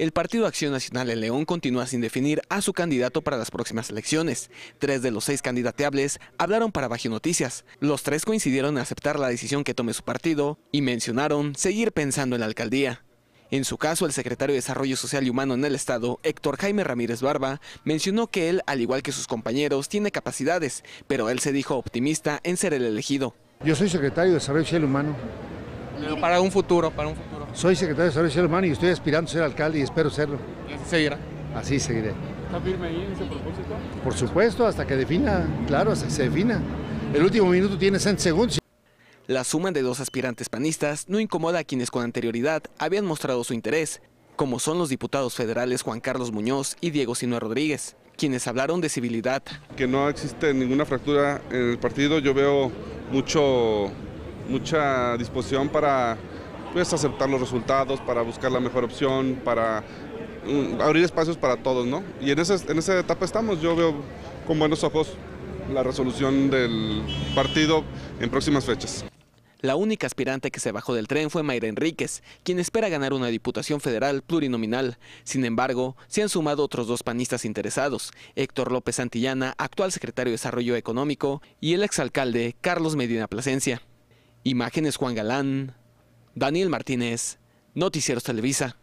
El Partido Acción Nacional en León continúa sin definir a su candidato para las próximas elecciones. Tres de los seis candidateables hablaron para bajo Noticias. Los tres coincidieron en aceptar la decisión que tome su partido y mencionaron seguir pensando en la alcaldía. En su caso, el secretario de Desarrollo Social y Humano en el Estado, Héctor Jaime Ramírez Barba, mencionó que él, al igual que sus compañeros, tiene capacidades, pero él se dijo optimista en ser el elegido. Yo soy secretario de Desarrollo Social y Humano. para un futuro, para un futuro. Soy secretario de Desarrollo Humano y estoy aspirando a ser alcalde y espero serlo. así seguirá? Así seguiré. ¿Está firme ahí en ese propósito? Por supuesto, hasta que defina, claro, hasta se defina. El último minuto tiene 100 segundos. La suma de dos aspirantes panistas no incomoda a quienes con anterioridad habían mostrado su interés, como son los diputados federales Juan Carlos Muñoz y Diego Sinue Rodríguez, quienes hablaron de civilidad. Que no existe ninguna fractura en el partido, yo veo mucho, mucha disposición para pues, aceptar los resultados, para buscar la mejor opción, para mm, abrir espacios para todos, ¿no? Y en, en esa etapa estamos, yo veo con buenos ojos la resolución del partido en próximas fechas. La única aspirante que se bajó del tren fue Mayra Enríquez, quien espera ganar una diputación federal plurinominal. Sin embargo, se han sumado otros dos panistas interesados, Héctor López Santillana, actual secretario de Desarrollo Económico, y el exalcalde Carlos Medina Plasencia. Imágenes Juan Galán, Daniel Martínez, Noticieros Televisa.